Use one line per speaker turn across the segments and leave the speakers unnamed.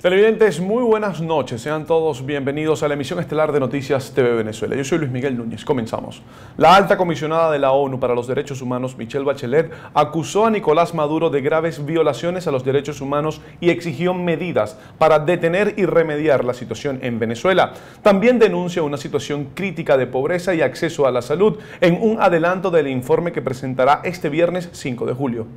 Televidentes, muy buenas noches. Sean todos bienvenidos a la emisión estelar de Noticias TV Venezuela. Yo soy Luis Miguel Núñez. Comenzamos. La alta comisionada de la ONU para los Derechos Humanos, Michelle Bachelet, acusó a Nicolás Maduro de graves violaciones a los derechos humanos y exigió medidas para detener y remediar la situación en Venezuela. También denuncia una situación crítica de pobreza y acceso a la salud en un adelanto del informe que presentará este
viernes 5 de julio.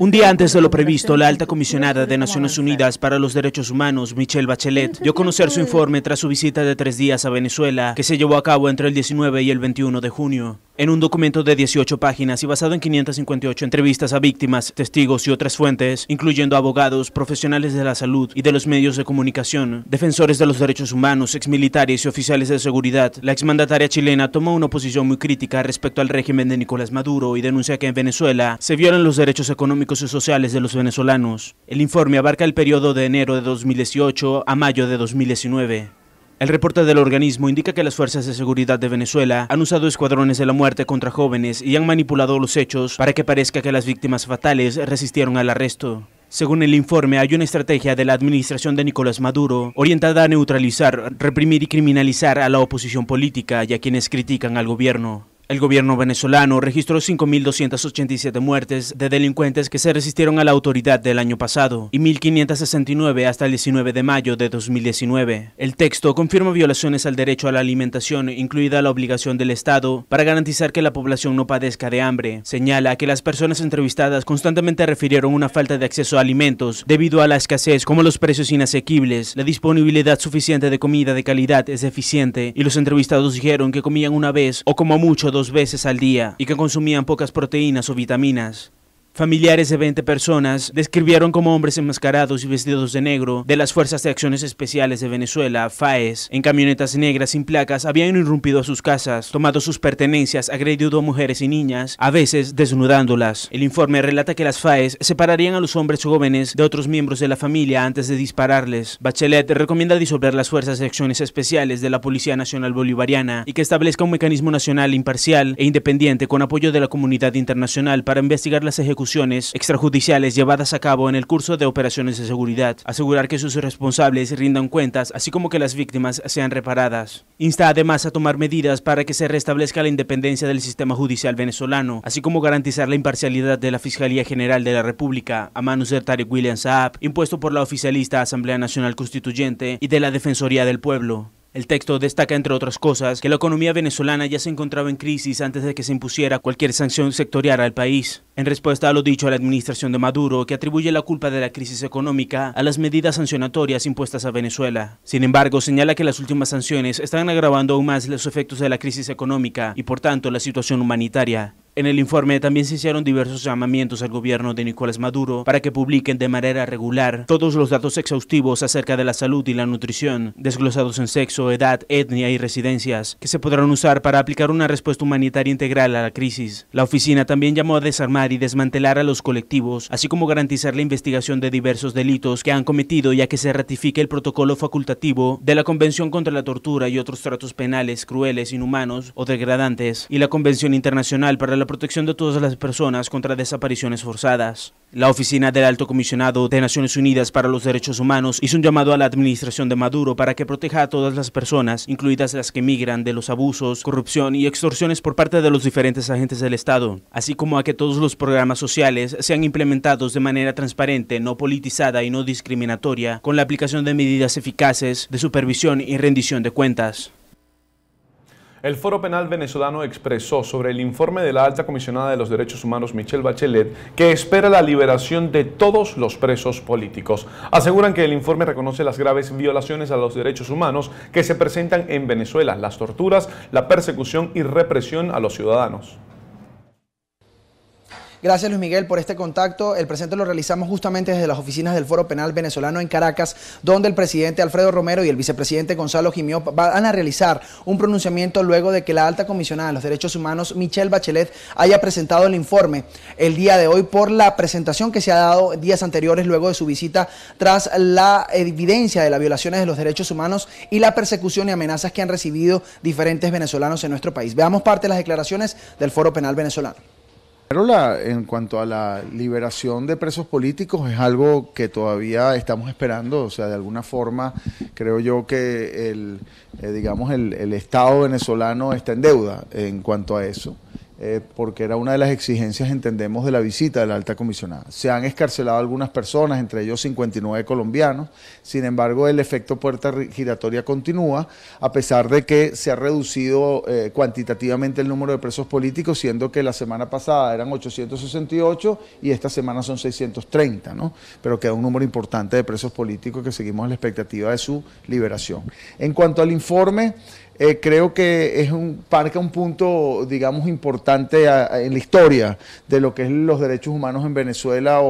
Un día antes de lo previsto, la alta comisionada de Naciones Unidas para los Derechos Humanos, Michelle Bachelet, dio a conocer su informe tras su visita de tres días a Venezuela, que se llevó a cabo entre el 19 y el 21 de junio. En un documento de 18 páginas y basado en 558 entrevistas a víctimas, testigos y otras fuentes, incluyendo abogados, profesionales de la salud y de los medios de comunicación, defensores de los derechos humanos, exmilitares y oficiales de seguridad, la exmandataria chilena tomó una posición muy crítica respecto al régimen de Nicolás Maduro y denuncia que en Venezuela se violan los derechos económicos y sociales de los venezolanos. El informe abarca el periodo de enero de 2018 a mayo de 2019. El reporte del organismo indica que las fuerzas de seguridad de Venezuela han usado escuadrones de la muerte contra jóvenes y han manipulado los hechos para que parezca que las víctimas fatales resistieron al arresto. Según el informe, hay una estrategia de la administración de Nicolás Maduro orientada a neutralizar, reprimir y criminalizar a la oposición política y a quienes critican al gobierno. El gobierno venezolano registró 5.287 muertes de delincuentes que se resistieron a la autoridad del año pasado y 1.569 hasta el 19 de mayo de 2019. El texto confirma violaciones al derecho a la alimentación, incluida la obligación del Estado para garantizar que la población no padezca de hambre. Señala que las personas entrevistadas constantemente refirieron una falta de acceso a alimentos debido a la escasez como los precios inasequibles, la disponibilidad suficiente de comida de calidad es deficiente y los entrevistados dijeron que comían una vez o como mucho dos veces al día y que consumían pocas proteínas o vitaminas. Familiares de 20 personas describieron como hombres enmascarados y vestidos de negro de las Fuerzas de Acciones Especiales de Venezuela, FAES, en camionetas negras sin placas habían irrumpido a sus casas, tomado sus pertenencias, agredido a mujeres y niñas, a veces desnudándolas. El informe relata que las FAES separarían a los hombres jóvenes de otros miembros de la familia antes de dispararles. Bachelet recomienda disolver las Fuerzas de Acciones Especiales de la Policía Nacional Bolivariana y que establezca un mecanismo nacional imparcial e independiente con apoyo de la comunidad internacional para investigar las ejecuciones ejecuciones extrajudiciales llevadas a cabo en el curso de operaciones de seguridad, asegurar que sus responsables rindan cuentas, así como que las víctimas sean reparadas. Insta además a tomar medidas para que se restablezca la independencia del sistema judicial venezolano, así como garantizar la imparcialidad de la Fiscalía General de la República a manos de Tarek William Saab, impuesto por la oficialista Asamblea Nacional Constituyente y de la Defensoría del Pueblo. El texto destaca, entre otras cosas, que la economía venezolana ya se encontraba en crisis antes de que se impusiera cualquier sanción sectorial al país. En respuesta a lo dicho a la administración de Maduro, que atribuye la culpa de la crisis económica a las medidas sancionatorias impuestas a Venezuela. Sin embargo, señala que las últimas sanciones están agravando aún más los efectos de la crisis económica y, por tanto, la situación humanitaria. En el informe también se hicieron diversos llamamientos al gobierno de Nicolás Maduro para que publiquen de manera regular todos los datos exhaustivos acerca de la salud y la nutrición, desglosados en sexo, edad, etnia y residencias, que se podrán usar para aplicar una respuesta humanitaria integral a la crisis. La oficina también llamó a desarmar y desmantelar a los colectivos, así como garantizar la investigación de diversos delitos que han cometido ya que se ratifique el protocolo facultativo de la Convención contra la Tortura y otros tratos penales crueles, inhumanos o degradantes y la Convención Internacional para la la protección de todas las personas contra desapariciones forzadas. La oficina del Alto Comisionado de Naciones Unidas para los Derechos Humanos hizo un llamado a la administración de Maduro para que proteja a todas las personas, incluidas las que migran, de los abusos, corrupción y extorsiones por parte de los diferentes agentes del Estado, así como a que todos los programas sociales sean implementados de manera transparente, no politizada y no discriminatoria, con la aplicación de medidas eficaces de supervisión y rendición de cuentas.
El Foro Penal venezolano expresó sobre el informe de la alta comisionada de los derechos humanos Michelle Bachelet que espera la liberación de todos los presos políticos. Aseguran que el informe reconoce las graves violaciones a los derechos humanos que se presentan en Venezuela, las torturas, la persecución y represión a los ciudadanos.
Gracias Luis Miguel por este contacto. El presente lo realizamos justamente desde las oficinas del Foro Penal Venezolano en Caracas, donde el presidente Alfredo Romero y el vicepresidente Gonzalo Jiménez van a realizar un pronunciamiento luego de que la alta comisionada de los derechos humanos, Michelle Bachelet, haya presentado el informe el día de hoy por la presentación que se ha dado días anteriores luego de su visita tras la evidencia de las violaciones de los derechos humanos y la persecución y amenazas que han recibido diferentes venezolanos en nuestro país. Veamos parte de las declaraciones del Foro Penal Venezolano
en cuanto a la liberación de presos políticos es algo que todavía estamos esperando, o sea, de alguna forma creo yo que el, eh, digamos el, el Estado venezolano está en deuda en cuanto a eso. Eh, porque era una de las exigencias, entendemos, de la visita de la alta comisionada. Se han escarcelado algunas personas, entre ellos 59 colombianos, sin embargo el efecto puerta giratoria continúa, a pesar de que se ha reducido eh, cuantitativamente el número de presos políticos, siendo que la semana pasada eran 868 y esta semana son 630, ¿no? pero queda un número importante de presos políticos que seguimos en la expectativa de su liberación. En cuanto al informe, eh, creo que es un parque un punto, digamos, importante en la historia de lo que es los derechos humanos en Venezuela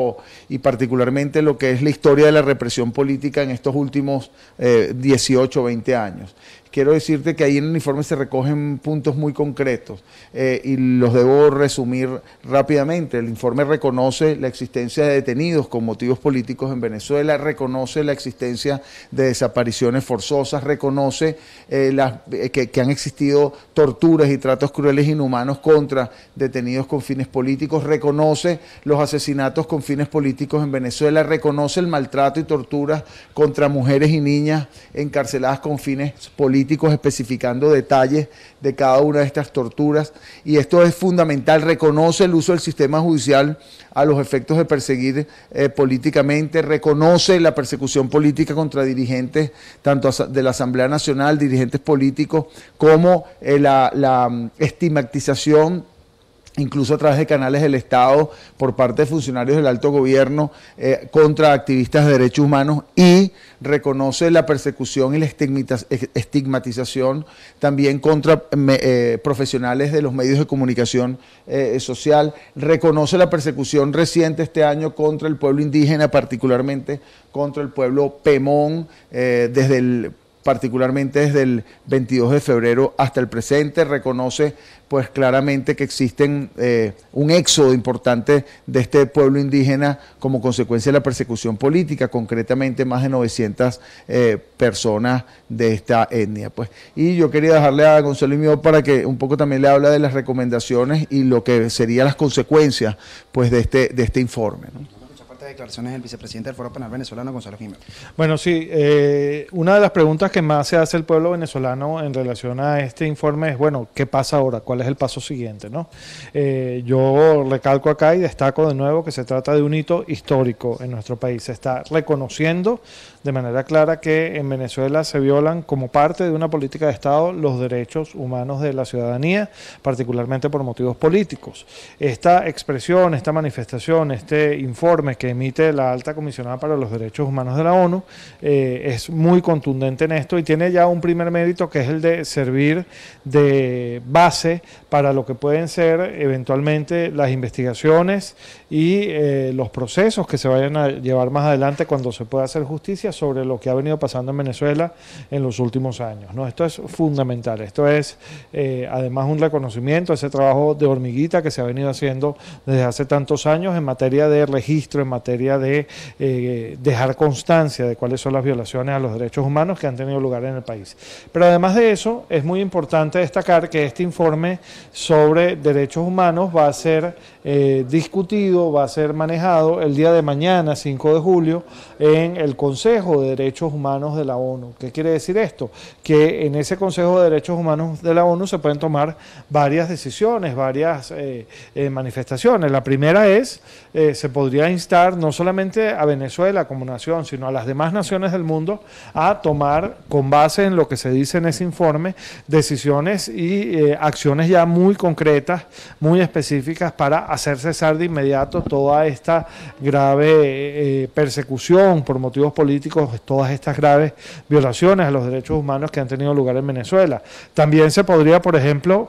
y particularmente lo que es la historia de la represión política en estos últimos 18 o 20 años quiero decirte que ahí en el informe se recogen puntos muy concretos eh, y los debo resumir rápidamente. El informe reconoce la existencia de detenidos con motivos políticos en Venezuela, reconoce la existencia de desapariciones forzosas, reconoce eh, eh, que, que, han existido torturas y tratos crueles e inhumanos contra detenidos con fines políticos, reconoce los asesinatos con fines políticos en Venezuela, reconoce el maltrato y torturas contra mujeres y niñas encarceladas con fines políticos especificando detalles de cada una de estas torturas. Y esto es fundamental, reconoce el uso del sistema judicial a los efectos de perseguir eh, políticamente, reconoce la persecución política contra dirigentes, tanto de la Asamblea Nacional, dirigentes políticos, como eh, la mm, estigmatización incluso a través de canales del Estado, por parte de funcionarios del alto gobierno, eh, contra activistas de derechos humanos y reconoce la persecución y la estigmatización también contra eh, profesionales de los medios de comunicación eh, social, reconoce la persecución reciente este año contra el pueblo indígena, particularmente contra el pueblo Pemón, desde el particularmente desde el 22 de febrero hasta el presente, reconoce pues claramente que existen eh, un éxodo importante de este pueblo indígena como consecuencia de la persecución política, concretamente más de 900 eh, personas de esta etnia. Pues. Y yo quería dejarle a Gonzalo Mío para que un poco también le habla de las recomendaciones y lo que serían las consecuencias pues, de, este, de este informe
declaraciones del vicepresidente del Foro Penal venezolano, Gonzalo Jiménez.
Bueno, sí, eh, una de las preguntas que más se hace el pueblo venezolano en relación a este informe es, bueno, ¿qué pasa ahora? ¿Cuál es el paso siguiente? ¿no? Eh, yo recalco acá y destaco de nuevo que se trata de un hito histórico en nuestro país. Se está reconociendo de manera clara que en Venezuela se violan como parte de una política de Estado los derechos humanos de la ciudadanía, particularmente por motivos políticos. Esta expresión, esta manifestación, este informe que emite la alta comisionada para los derechos humanos de la ONU, eh, es muy contundente en esto y tiene ya un primer mérito que es el de servir de base para lo que pueden ser eventualmente las investigaciones y eh, los procesos que se vayan a llevar más adelante cuando se pueda hacer justicia sobre lo que ha venido pasando en Venezuela en los últimos años. ¿no? Esto es fundamental, esto es eh, además un reconocimiento a ese trabajo de hormiguita que se ha venido haciendo desde hace tantos años en materia de registro, en materia materia de eh, dejar constancia de cuáles son las violaciones a los derechos humanos que han tenido lugar en el país. Pero además de eso, es muy importante destacar que este informe sobre derechos humanos va a ser eh, discutido, va a ser manejado el día de mañana, 5 de julio, en el Consejo de Derechos Humanos de la ONU. ¿Qué quiere decir esto? Que en ese Consejo de Derechos Humanos de la ONU se pueden tomar varias decisiones, varias eh, manifestaciones. La primera es, se podría instar no solamente a Venezuela como nación, sino a las demás naciones del mundo a tomar, con base en lo que se dice en ese informe, decisiones y eh, acciones ya muy concretas, muy específicas para hacer cesar de inmediato toda esta grave eh, eh, persecución por motivos políticos, todas estas graves violaciones a los derechos humanos que han tenido lugar en Venezuela. También se podría, por ejemplo,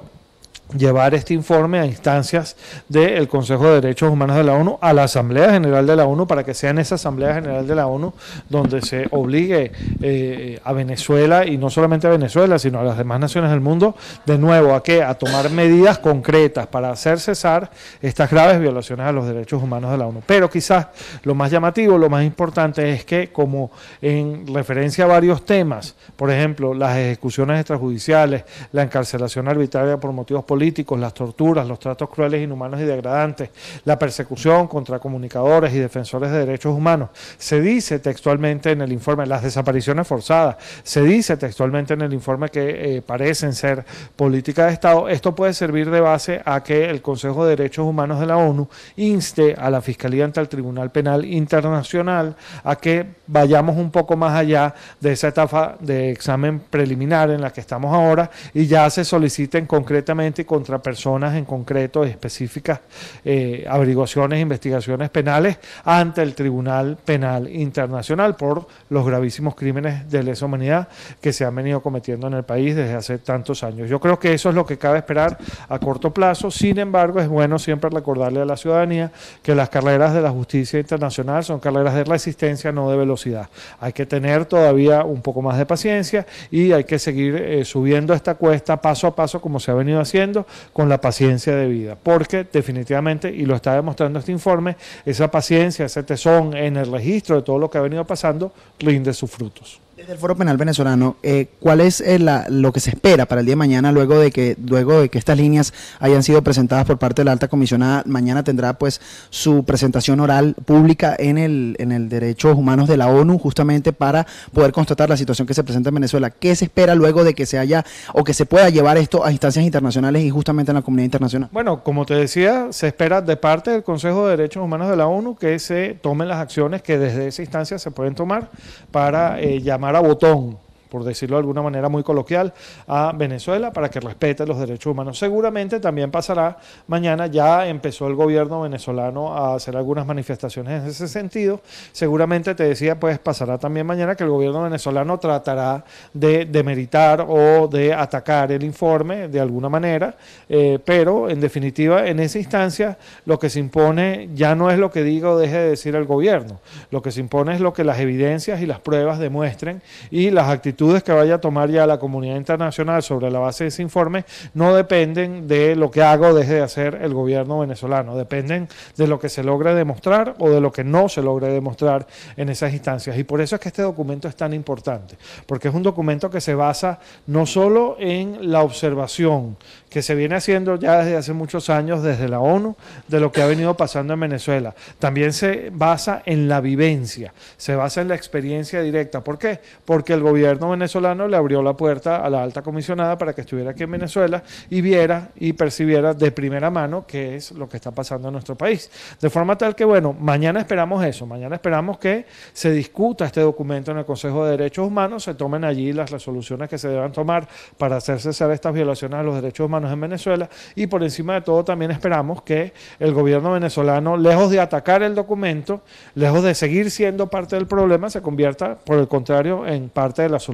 llevar este informe a instancias del Consejo de Derechos Humanos de la ONU a la Asamblea General de la ONU para que sea en esa Asamblea General de la ONU donde se obligue eh, a Venezuela y no solamente a Venezuela sino a las demás naciones del mundo de nuevo a que a tomar medidas concretas para hacer cesar estas graves violaciones a los derechos humanos de la ONU pero quizás lo más llamativo lo más importante es que como en referencia a varios temas por ejemplo las ejecuciones extrajudiciales la encarcelación arbitraria por motivos políticos las torturas, los tratos crueles, inhumanos y degradantes, la persecución contra comunicadores y defensores de derechos humanos. Se dice textualmente en el informe, las desapariciones forzadas, se dice textualmente en el informe que eh, parecen ser políticas de Estado. Esto puede servir de base a que el Consejo de Derechos Humanos de la ONU inste a la Fiscalía ante el Tribunal Penal Internacional a que vayamos un poco más allá de esa etapa de examen preliminar en la que estamos ahora y ya se soliciten concretamente contra personas en concreto, específicas eh, averiguaciones, investigaciones penales ante el Tribunal Penal Internacional por los gravísimos crímenes de lesa humanidad que se han venido cometiendo en el país desde hace tantos años. Yo creo que eso es lo que cabe esperar a corto plazo. Sin embargo, es bueno siempre recordarle a la ciudadanía que las carreras de la justicia internacional son carreras de resistencia, no de velocidad. Hay que tener todavía un poco más de paciencia y hay que seguir eh, subiendo esta cuesta paso a paso como se ha venido haciendo con la paciencia de vida, porque definitivamente, y lo está demostrando este informe, esa paciencia, ese tesón en el registro de todo lo que ha venido pasando, rinde sus frutos.
Desde el Foro Penal Venezolano, eh, ¿cuál es eh, la, lo que se espera para el día de mañana luego de que luego de que estas líneas hayan sido presentadas por parte de la alta comisionada? Mañana tendrá pues su presentación oral pública en el en el Derechos Humanos de la ONU justamente para poder constatar la situación que se presenta en Venezuela. ¿Qué se espera luego de que se haya o que se pueda llevar esto a instancias internacionales y justamente en la comunidad internacional?
Bueno, como te decía, se espera de parte del Consejo de Derechos Humanos de la ONU que se tomen las acciones que desde esa instancia se pueden tomar para eh, llamar Mara botón por decirlo de alguna manera muy coloquial, a Venezuela para que respete los derechos humanos. Seguramente también pasará mañana, ya empezó el gobierno venezolano a hacer algunas manifestaciones en ese sentido. Seguramente te decía, pues pasará también mañana que el gobierno venezolano tratará de demeritar o de atacar el informe de alguna manera, eh, pero en definitiva, en esa instancia, lo que se impone ya no es lo que diga o deje de decir el gobierno, lo que se impone es lo que las evidencias y las pruebas demuestren y las actitudes que vaya a tomar ya la comunidad internacional sobre la base de ese informe no dependen de lo que haga o deje de hacer el gobierno venezolano, dependen de lo que se logre demostrar o de lo que no se logre demostrar en esas instancias. Y por eso es que este documento es tan importante, porque es un documento que se basa no solo en la observación que se viene haciendo ya desde hace muchos años desde la ONU de lo que ha venido pasando en Venezuela, también se basa en la vivencia, se basa en la experiencia directa. ¿Por qué? Porque el gobierno venezolano le abrió la puerta a la alta comisionada para que estuviera aquí en Venezuela y viera y percibiera de primera mano qué es lo que está pasando en nuestro país. De forma tal que, bueno, mañana esperamos eso, mañana esperamos que se discuta este documento en el Consejo de Derechos Humanos, se tomen allí las resoluciones que se deban tomar para hacer cesar estas violaciones a los derechos humanos en Venezuela y por encima de todo también esperamos que el gobierno venezolano, lejos de atacar el documento, lejos de seguir siendo parte del problema, se convierta, por el contrario, en parte de la solución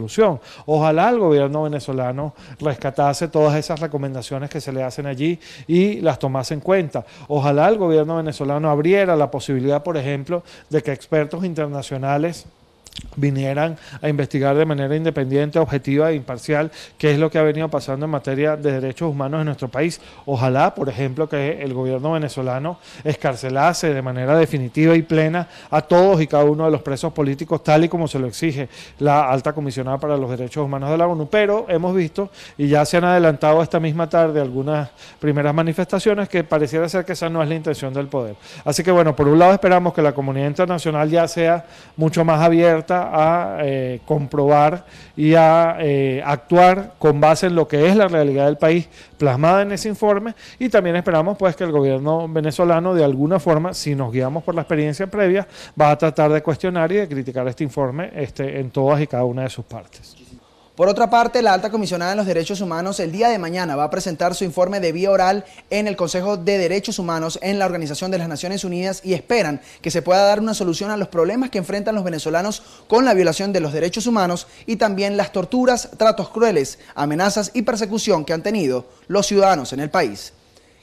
Ojalá el gobierno venezolano rescatase todas esas recomendaciones que se le hacen allí y las tomase en cuenta. Ojalá el gobierno venezolano abriera la posibilidad, por ejemplo, de que expertos internacionales vinieran a investigar de manera independiente, objetiva e imparcial qué es lo que ha venido pasando en materia de derechos humanos en nuestro país. Ojalá, por ejemplo, que el gobierno venezolano escarcelase de manera definitiva y plena a todos y cada uno de los presos políticos, tal y como se lo exige la alta comisionada para los derechos humanos de la ONU. Pero hemos visto, y ya se han adelantado esta misma tarde algunas primeras manifestaciones, que pareciera ser que esa no es la intención del poder. Así que bueno, por un lado esperamos que la comunidad internacional ya sea mucho más abierta, a eh, comprobar y a eh, actuar con base en lo que es la realidad del país plasmada en ese informe y también esperamos pues que el gobierno venezolano de alguna forma, si nos guiamos por la experiencia previa, va a tratar de cuestionar y de criticar este informe este, en todas y cada una de sus partes.
Por otra parte, la alta comisionada de los derechos humanos el día de mañana va a presentar su informe de vía oral en el Consejo de Derechos Humanos en la Organización de las Naciones Unidas y esperan que se pueda dar una solución a los problemas que enfrentan los venezolanos con la violación de los derechos humanos y también las torturas, tratos crueles, amenazas y persecución que han tenido los ciudadanos en el país.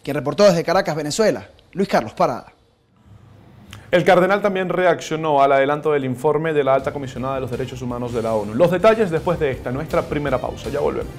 Quien reportó desde Caracas, Venezuela, Luis Carlos Parada.
El cardenal también reaccionó al adelanto del informe de la alta comisionada de los derechos humanos de la ONU. Los detalles después de esta, nuestra primera pausa. Ya volvemos.